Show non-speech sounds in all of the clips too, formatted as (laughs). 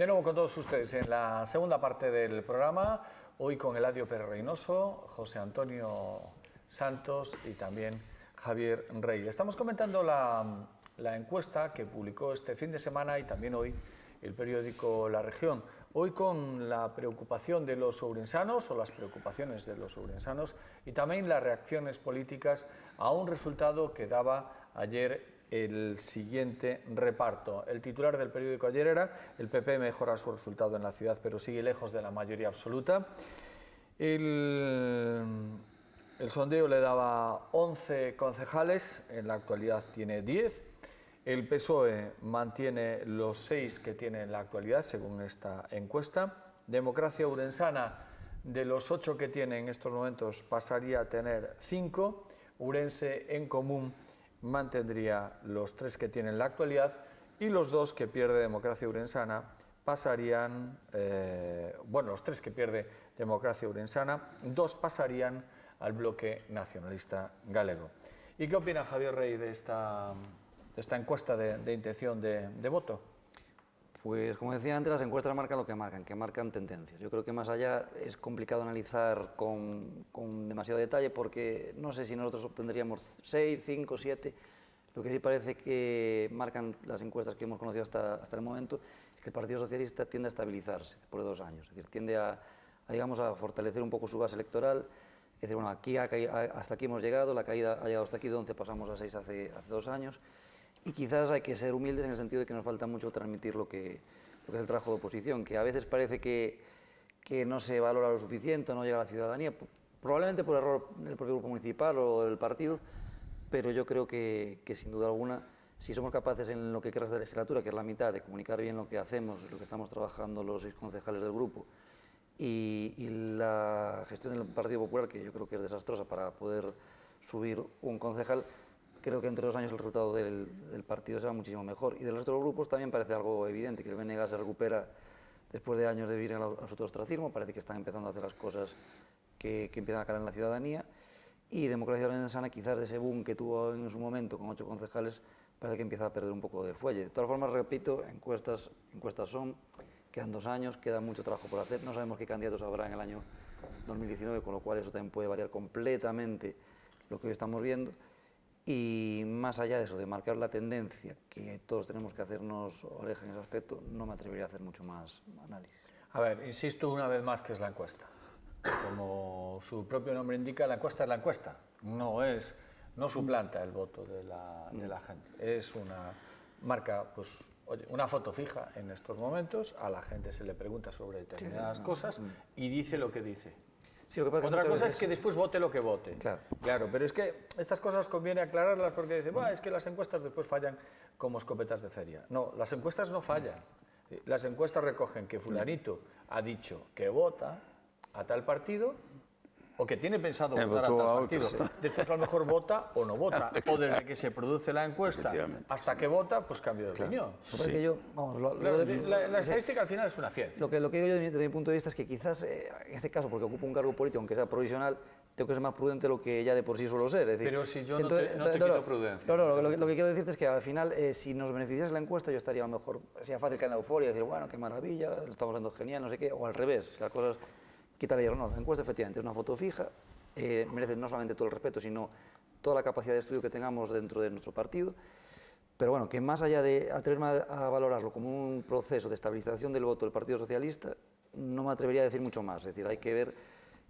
De nuevo con todos ustedes en la segunda parte del programa, hoy con Eladio Pérez Reynoso, José Antonio Santos y también Javier Rey. Estamos comentando la, encuesta que publicó este fin de semana y también hoy el periódico La Región. Hoy con la preocupación de los sobrensanos o las preocupaciones de los sobrensanos y también las reacciones políticas a un resultado que daba ayer el siguiente reparto. El titular del periódico ayer era, el PP mejora su resultado en la ciudad, pero sigue lejos de la mayoría absoluta. El, sondeo le daba 11 concejales, en la actualidad tiene 10. El PSOE mantiene los 6 que tiene en la actualidad, según esta encuesta. Democracia Urensana, de los 8 que tiene en estos momentos, pasaría a tener 5. Urense en común mantendría los tres que tienen en la actualidad y los dos que pierde Democracia Urensana pasarían, eh, bueno, los tres que pierde Democracia Urensana, dos pasarían al bloque nacionalista galego. ¿Y qué opina Javier Rey de esta, encuesta de, intención de voto? Pues como decía antes, las encuestas marcan lo que marcan, que marcan tendencias. Yo creo que más allá es complicado analizar con, demasiado detalle porque no sé si nosotros obtendríamos seis, cinco, siete. Lo que sí parece que marcan las encuestas que hemos conocido hasta, el momento es que el Partido Socialista tiende a estabilizarse por dos años, es decir, tiende a, fortalecer un poco su base electoral. Es decir, bueno, aquí hasta aquí hemos llegado, la caída ha llegado hasta aquí, de 11 pasamos a seis hace dos años y quizás hay que ser humildes en el sentido de que nos falta mucho transmitir lo que, es el trabajo de oposición, que a veces parece que, no se valora lo suficiente, no llega a la ciudadanía, probablemente por error del propio grupo municipal o del partido, pero yo creo que, sin duda alguna, si somos capaces en lo que creas de la legislatura, que es la mitad, de comunicar bien lo que hacemos, lo que estamos trabajando los seis concejales del grupo, y la gestión del Partido Popular, que yo creo que es desastrosa para poder subir un concejal, creo que entre dos años el resultado del, partido será muchísimo mejor. Y de los grupos también parece algo evidente, que el Venegas se recupera después de años de vivir en el ostracismo, parece que están empezando a hacer las cosas que, empiezan a caer en la ciudadanía, y Democracia sana quizás de ese boom que tuvo en su momento con ocho concejales, parece que empieza a perder un poco de fuelle. De todas formas, repito, encuestas, encuestas son, quedan dos años, queda mucho trabajo por hacer, no sabemos qué candidatos habrá en el año 2019, con lo cual eso también puede variar completamente lo que hoy estamos viendo. Y más allá de eso, de marcar la tendencia, que todos tenemos que hacernos oreja en ese aspecto, no me atrevería a hacer mucho más análisis. A ver, insisto una vez más que es la encuesta. Como su propio nombre indica, la encuesta es la encuesta. No es, no suplanta el voto de la, de la gente. Es una marca, pues, oye, una foto fija en estos momentos. A la gente se le pregunta sobre determinadas cosas y dice lo que dice. Otra cosa es que después vote lo que vote. Claro. pero es que estas cosas conviene aclararlas porque dicen, es que las encuestas después fallan como escopetas de feria. No, las encuestas no fallan. Las encuestas recogen que fulanito ha dicho que vota a tal partido o que tiene pensado eh, votar a tal partido. Después a lo mejor vota o no vota. (laughs) o desde que se produce la encuesta hasta que vota, pues cambio de opinión. la, estadística al final es una ciencia. Lo que, lo que digo yo desde mi, punto de vista es que quizás, eh, en este caso, porque ocupo un cargo político, aunque sea provisional, tengo que ser más prudente de lo que ella de por sí suelo ser. Es decir, Pero si yo no te, no prudencia. lo, que quiero decirte es que al final, eh, si nos beneficiase la encuesta, yo estaría a lo mejor, sería fácil caer en la euforia y decir, bueno, qué maravilla, lo estamos haciendo genial, no sé qué, o al revés, las cosas quitar el honor. La encuesta, efectivamente, es una foto fija, eh, merece no solamente todo el respeto, sino toda la capacidad de estudio que tengamos dentro de nuestro partido. Pero bueno, que más allá de atreverme a, valorarlo como un proceso de estabilización del voto del Partido Socialista, no me atrevería a decir mucho más. Es decir, hay que ver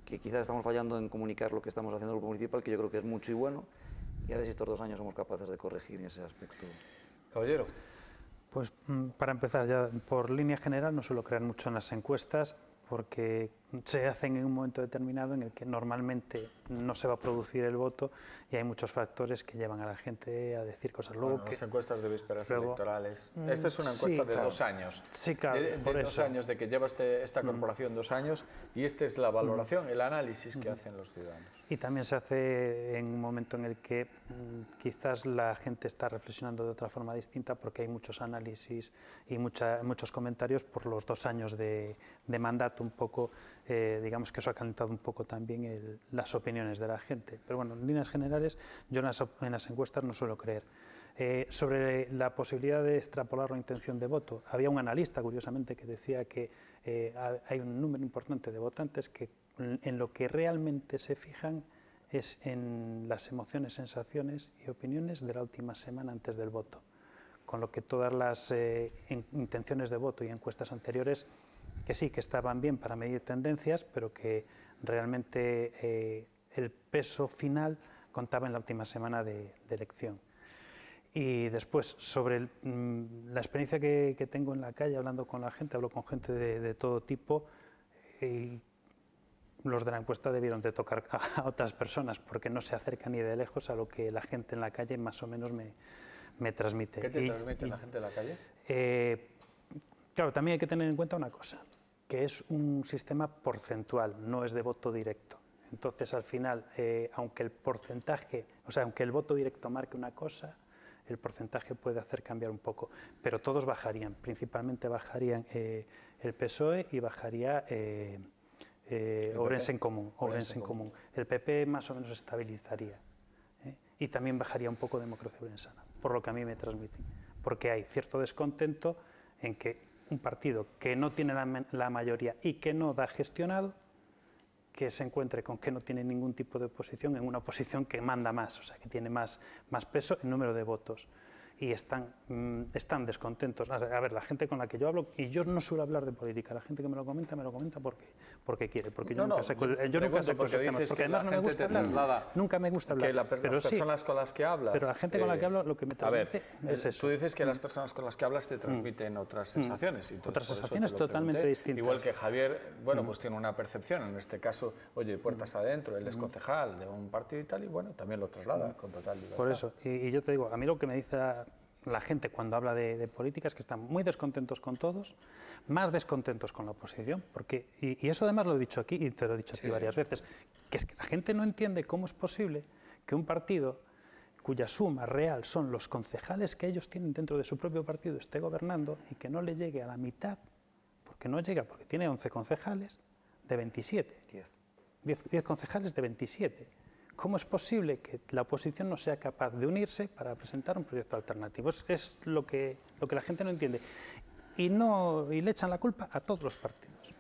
que quizás estamos fallando en comunicar lo que estamos haciendo en el grupo municipal, que yo creo que es mucho y bueno, y a ver si estos dos años somos capaces de corregir ese aspecto. Caballero. Pues mm, para empezar, ya por línea general, no suelo creer mucho en las encuestas, porque se hacen en un momento determinado en el que normalmente no se va a producir el voto y hay muchos factores que llevan a la gente a decir cosas luego. que, encuestas de vísperas electorales. Mm, esta es una encuesta de dos años. Sí, claro. Eh, de, dos años, de que lleva este, esta mm. corporación dos años y esta es la mm. valoración, el análisis que hacen los ciudadanos. Y también se hace en un momento en el que quizás la gente está reflexionando de otra forma distinta porque hay muchos análisis y mucha, muchos comentarios por los dos años de, de mandato un poco eh, digamos que eso ha cantado un poco también las opiniones de la gente. Pero bueno, en líneas generales, yo en las, encuestas no suelo creer. Eh, sobre la posibilidad de extrapolar la intención de voto, había un analista, curiosamente, que decía que eh, hay un número importante de votantes que en lo que realmente se fijan es en las emociones, sensaciones y opiniones de la última semana antes del voto, con lo que todas las intenciones de voto y encuestas anteriores que sí, que estaban bien para medir tendencias, pero que realmente eh, el peso final contaba en la última semana de, elección. Y después, sobre mm, la experiencia que, tengo en la calle, hablando con la gente, hablo con gente de, todo tipo, y los de la encuesta debieron de tocar a, otras personas, porque no se acerca ni de lejos a lo que la gente en la calle más o menos me, transmite. ¿Qué te transmite la gente en la calle? Eh, Claro, también hay que tener en cuenta una cosa, que es un sistema porcentual, no es de voto directo. Entonces, al final, eh, aunque el porcentaje, o sea, aunque el voto directo marque una cosa, el porcentaje puede hacer cambiar un poco. Pero todos bajarían, principalmente bajarían eh, el PSOE y bajaría eh, eh en Común. en común. El PP más o menos estabilizaría. Y también bajaría un poco Democracia Brensana, por lo que a mí me transmite, Porque hay cierto descontento en que un partido que no tiene la, mayoría y que no da gestionado, que se encuentre con que no tiene ningún tipo de oposición en una oposición que manda más, o sea, que tiene más, más peso en número de votos y están, mm, están descontentos. A ver, la gente con la que yo hablo, y yo no suelo hablar de política, la gente que me lo comenta, me lo comenta porque, porque quiere, porque yo no, nunca saco, yo, porque además no me gusta hablar. Nunca me gusta hablar. pero las personas con las que hablas... Pero la gente con la que eh, hablo, lo que me transmite es eh, eso. Tú dices que las mm. personas con las que hablas te mm. transmiten otras sensaciones. otras sensaciones totalmente distintas. Igual que Javier, bueno, pues tiene una percepción, en este caso, oye, puertas adentro, él es concejal de un partido y tal, y bueno, también lo traslada con total libertad. Por eso, y, y yo te digo, a mí lo que me dice la gente cuando habla de, políticas que están muy descontentos con todos, más descontentos con la oposición, porque y, eso además lo he dicho aquí y te lo he dicho aquí varias veces, que es que la gente no entiende cómo es posible que un partido cuya suma real son los concejales que ellos tienen dentro de su propio partido esté gobernando y que no le llegue a la mitad, porque no llega, porque tiene 11 concejales de 27. 10 concejales de 27 ¿Cómo es posible que la oposición no sea capaz de unirse para presentar un proyecto alternativo? Es, lo, que, lo que la gente no entiende. Y, no, y le echan la culpa a todos los partidos.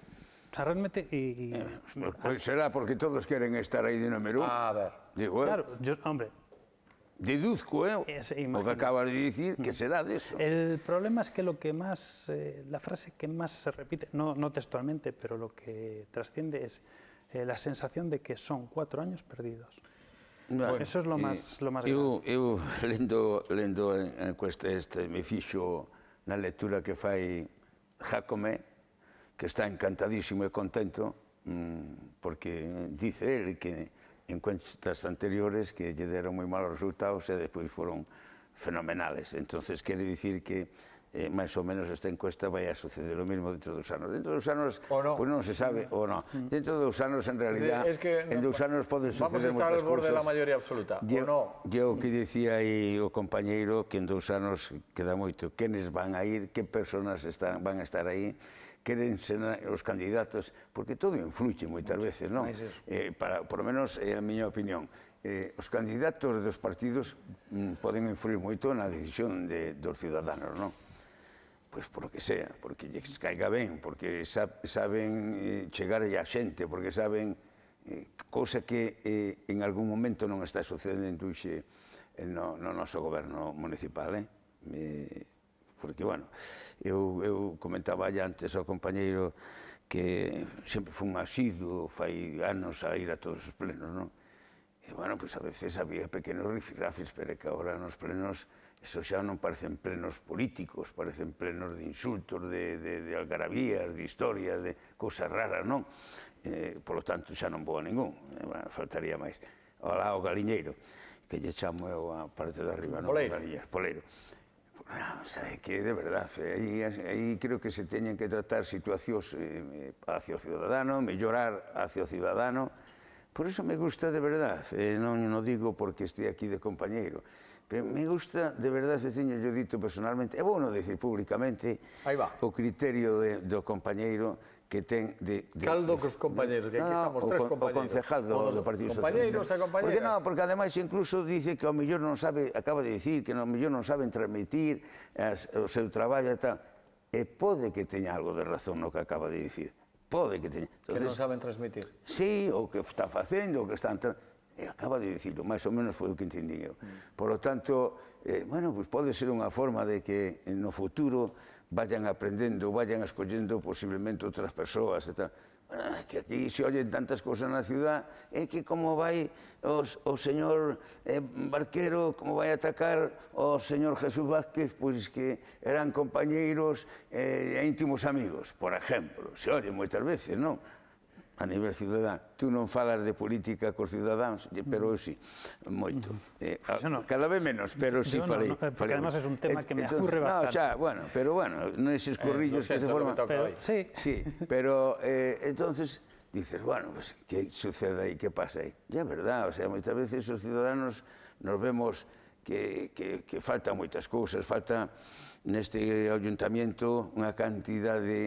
O sea, realmente... Eh, pues, pues será porque todos quieren estar ahí de número uno. A ver. Digo, ¿eh? Claro, yo, hombre... Deduzco, ¿eh? lo que acabas de decir, que mm. será de eso. El problema es que lo que más... Eh, la frase que más se repite, no, no textualmente, pero lo que trasciende es eh, la sensación de que son cuatro años perdidos. Bueno, Eso es lo más, lo más Yo, yo (laughs) lendo, lendo en questo este, me fiscio la lectura que fai Jacome, que está encantadísimo e contento, mmm, porque dice él que en cuentas anteriores que lle deron moi malos resultados e despois foron fenomenales. Entonces, quere dicir que eh, máis ou menos esta encuesta vai a suceder o mismo dentro dos anos. Dentro dos anos, o no. pois non se sabe, ou non. Dentro mm. Dentro dos anos, en realidad, es que, en dos anos pode suceder moitas cousas. Vamos a estar al borde da maioría absoluta, yo, ou non? Yo que dicía aí o compañeiro que en dos anos queda moito. Quenes van a ir, que personas están, van a estar aí, queren ser os candidatos, porque todo influye moitas veces, non? Eh, para, por lo menos, é eh, a miña opinión eh, os candidatos dos partidos mm, poden influir moito na decisión de, dos ciudadanos, non? Pois que sea, porque lles caiga ben, porque saben eh, chegar a xente, porque saben eh, cosa que eh, en algún momento non está sucedendo xe eh, no, no noso goberno municipal, eh? Me, porque, bueno, eu, eu comentaba ya antes ao compañeiro que sempre fun asiduo fai anos a ir a todos os plenos, non? E, bueno, pois pues a veces había pequenos rifirrafes, pero que agora nos plenos Eso xa non parecen plenos políticos, parecen plenos de insultos, de, de, de algarabías, de historias, de cousas raras, non? Eh, por lo tanto, xa non vou a ningún, eh, faltaría máis. Olá o galiñeiro, que lle chamo eu a parte de arriba, non? Poleiro. Galiñas, poleiro. No, sabe que de verdad, aí, aí creo que se teñen que tratar situacións eh, eh hacia o ciudadano, mellorar hacia o ciudadano. Por eso me gusta de verdad, eh, non no digo porque este aquí de compañeiro, Pero me gusta, de verdade, se teño yo dito personalmente, é bueno decir públicamente o criterio de, do compañeiro que ten de... de Caldo cos compañeiros, que aquí estamos tres compañeros. O concejal do, do Partido Socialista. Compañeros e Porque non, porque ademais incluso dice que ao mellor non sabe, acaba de dicir, que ao mellor non saben transmitir as, o seu traballo e tal. E eh, pode que teña algo de razón no que acaba de dicir. Pode que teña. Entonces, que non saben transmitir. Sí, o que está facendo, o que están... Tra... E eh, acaba de dicilo, máis ou menos foi o que entendí eu. Por lo tanto, eh, bueno, pues pois pode ser unha forma de que no futuro vayan aprendendo, vayan escollendo posiblemente outras persoas e tal. Bueno, que aquí se oyen tantas cousas na ciudad, é que como vai os, o señor eh, Barquero, como vai atacar o señor Jesús Vázquez, pois que eran compañeiros eh, e íntimos amigos, por exemplo. Se oye moitas veces, non? a nivel cidadán. Tú non falas de política cos cidadáns, pero mm. eu sí, moito. Mm-hmm. Eh, no, cada vez menos, pero sí falei. No, porque falei además é un tema que me entonces, bastante. No, xa, bueno, pero bueno, neses eh, corrillos eh, que se forman. Pero, sí. sí, pero eh, entonces dices, bueno, pues, que sucede aí, que pasa aí? Ya é verdad, o sea, moitas veces os ciudadanos nos vemos que, que, que faltan moitas cousas, falta neste ayuntamiento unha cantidade de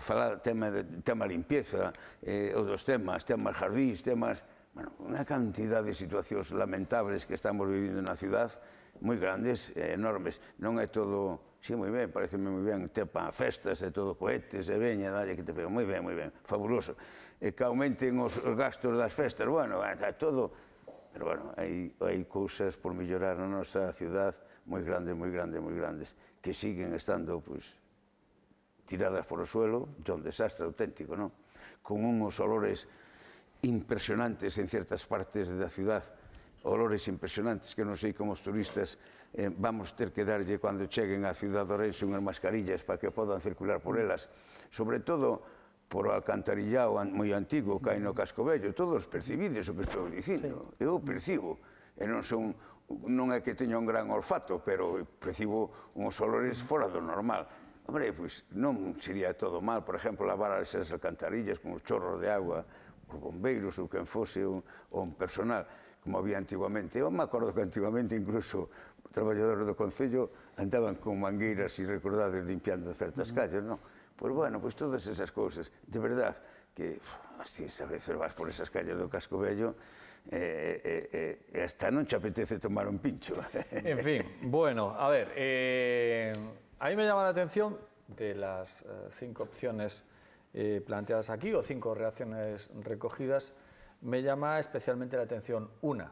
falar tema, de, tema limpeza, eh, outros temas, temas jardís, temas... Bueno, unha cantidad de situacións lamentables que estamos vivindo na ciudad, moi grandes, eh, enormes. Non é todo... Sí, moi ben, parece moi ben, tepa festas e todo, cohetes e veña, dalle que te pego, moi ben, moi ben, fabuloso. E que aumenten os gastos das festas, bueno, é todo... Pero, bueno, hai, hai cousas por mellorar na nosa ciudad moi grandes, moi grandes, moi grandes, que siguen estando, pois, pues, tiradas polo suelo, un desastre auténtico, non? Con unos olores impresionantes en certas partes da ciudad, olores impresionantes que non sei como os turistas eh, vamos ter que darlle cando cheguen á ciudad de Orense unhas mascarillas para que podan circular por elas. Sobre todo por o alcantarillado moi antigo que hai no casco vello, todos percibides o que estou dicindo. Sí. Eu percibo, e non son non é que teña un gran olfato, pero percibo uns olores fora do normal. Hombre, pois pues non sería todo mal, por exemplo, lavar as alcantarillas con os chorros de agua, os bombeiros ou quen fose un, un personal, como había antiguamente. Eu me acordo que antiguamente incluso traballadores do Concello andaban con mangueiras, e recordades, limpiando certas uh -huh. calles, non? Pois pues bueno, pois pues todas esas cousas, de verdad, que así a veces vas por esas calles do Casco Bello e eh, eh, eh, hasta non te apetece tomar un pincho. en fin, bueno, a ver, eh, A mí me llama la atención de las eh, cinco opciones eh, planteadas aquí, o cinco reacciones recogidas, me llama especialmente la atención una,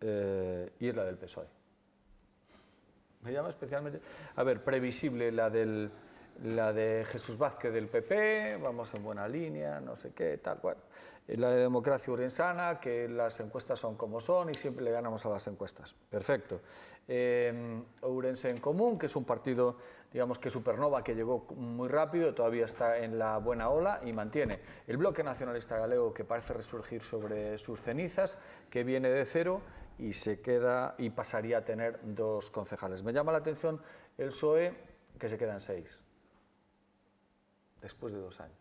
eh, y es la del PSOE. Me llama especialmente, a ver, previsible la del la de Jesús Vázquez del PP, vamos en buena línea, no sé qué, tal, cual. Eh, la de Democracia Urensana, que las encuestas son como son y siempre le ganamos a las encuestas. Perfecto. Eh, Urense en Común, que es un partido, digamos que supernova, que llegó muy rápido, todavía está en la buena ola y mantiene. El Bloque Nacionalista Galego, que parece resurgir sobre sus cenizas, que viene de cero y se queda y pasaría a tener dos concejales. Me llama la atención el SOE que se quedan seis después de dos años.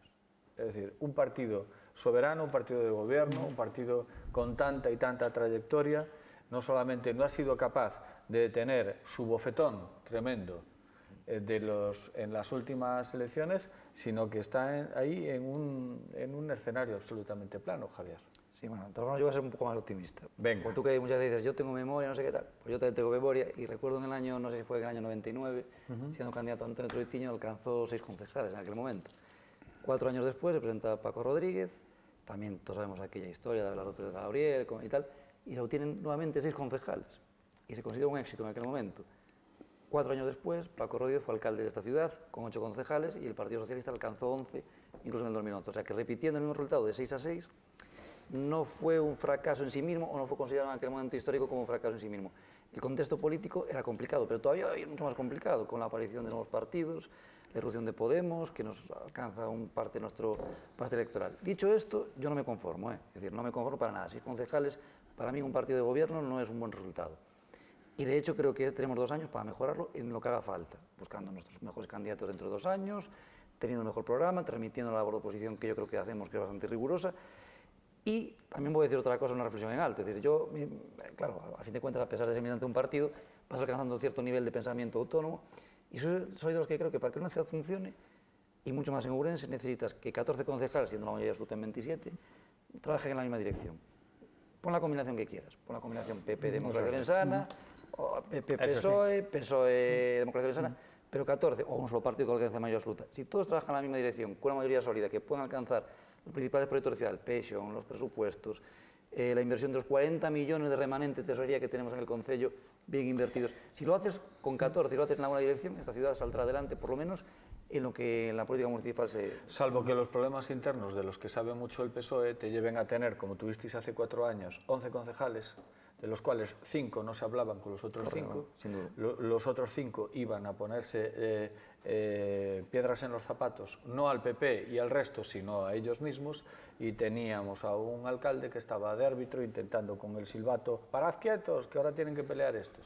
Es decir, un partido soberano, un partido de gobierno, un partido con tanta y tanta trayectoria, no solamente no ha sido capaz de detener su bofetón tremendo eh, de los, en las últimas elecciones, sino que está ahí en un escenario absolutamente plano, Javier. Sí, bueno, yo voy a ser un poco más optimista. Venga. tú que muchas veces dices, yo tengo memoria, no sé qué tal. Pues yo también tengo memoria y recuerdo en el año, no sé si fue en el año 99, siendo candidato a Antonio Troitiño, alcanzó seis concejales en aquel momento. Cuatro años después se presenta Paco Rodríguez, también todos sabemos aquella historia de la Pérez de Gabriel y tal, y se obtienen nuevamente seis concejales. Y se consiguió un éxito en aquel momento. Cuatro años después, Paco Rodríguez fue alcalde de esta ciudad con ocho concejales y el Partido Socialista alcanzó once, incluso en el 2011. O sea que repitiendo el mismo resultado de seis a seis, no fue un fracaso en sí mismo o no fue considerado en aquel momento histórico como un fracaso en sí mismo. El contexto político era complicado, pero todavía hoy es mucho más complicado con la aparición de nuevos partidos, la erupción de Podemos, que nos alcanza un parte de nuestro parte electoral. Dicho esto, yo no me conformo, ¿eh? es decir, no me conformo para nada. es concejales, para mí un partido de gobierno no es un buen resultado. Y de hecho creo que tenemos dos años para mejorarlo en lo que haga falta, buscando nuestros mejores candidatos dentro de dos años, teniendo un mejor programa, transmitiendo la labor de oposición que yo creo que hacemos, que es bastante rigurosa, y también voy a decir otra cosa, una reflexión en alto. Es decir, yo, claro, a fin de cuentas, a pesar de ser militante de un partido, vas alcanzando un cierto nivel de pensamiento autónomo. Y soy, de los que creo que para que una ciudad funcione, y mucho más en Urense, necesitas que 14 concejales, siendo la mayoría absoluta en 27, trabajen en la misma dirección. Pon la combinación que quieras. Pon la combinación PP Democracia Bensana, o PP PSOE, PSOE Democracia Bensana, pero 14, o un solo partido con la mayoría absoluta. Si todos trabajan en la misma dirección, con una mayoría sólida que puedan alcanzar los principales proyectos de Ciudad los presupuestos, eh, la inversión de los 40 millones de remanente de tesorería que tenemos en el Concello, bien invertidos. Si lo haces con 14, si lo haces en la buena dirección, esta ciudad saldrá adelante, por lo menos en lo que en la política municipal se... Salvo que los problemas internos de los que sabe mucho el PSOE te lleven a tener, como tuvisteis hace cuatro años, 11 concejales, de los cuales cinco no se hablaban con los otros cinco, los otros cinco iban a ponerse eh, eh, piedras en los zapatos, no al PP y al resto, sino a ellos mismos, y teníamos a un alcalde que estaba de árbitro intentando con el silbato, parad quietos, que ahora tienen que pelear estos.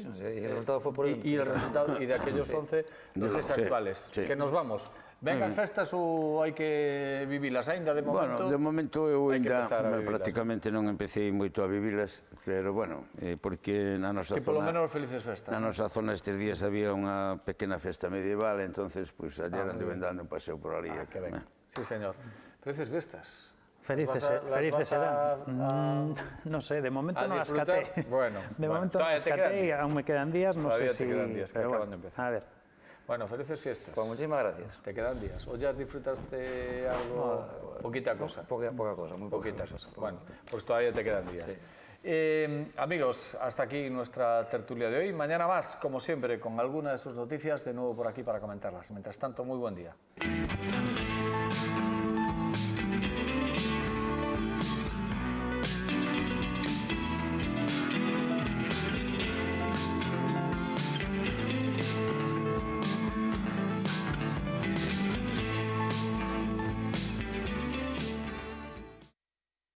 Sí, no sé, y el resultado fue por el... Y, y el resultado, y de aquellos 11, los 6 actuales. Que nos vamos. Venga, mm. festas ou hai que vivilas aínda de momento? Bueno, de momento eu ainda prácticamente non empecé moito a vivilas, pero bueno, eh, porque na nosa que zona... Que polo menos felices festas. Na nosa zona estes días había unha pequena festa medieval, entonces, pois, pues, ayer ah, ando dando un paseo por ali. Ah, que ben. Eh. Sí, señor. Felices festas. Felices, felices serán. Mm, no sé, de momento no las caté. Bueno, (laughs) de momento no las caté y aún me quedan días, no sé te si... quedan días, que acaban de empezar. A ver. Bueno, felices fiestas. Pues muchísimas gracias. Te quedan días. ¿O ya disfrutaste algo? poquita cosa. Poca, poca, cosa, muy poquita cosa. Bueno, pues todavía te quedan días. Eh, amigos, hasta aquí nuestra tertulia de hoy. Mañana más, como siempre, con alguna de sus noticias de nuevo por aquí para comentarlas. Mientras tanto, muy buen día.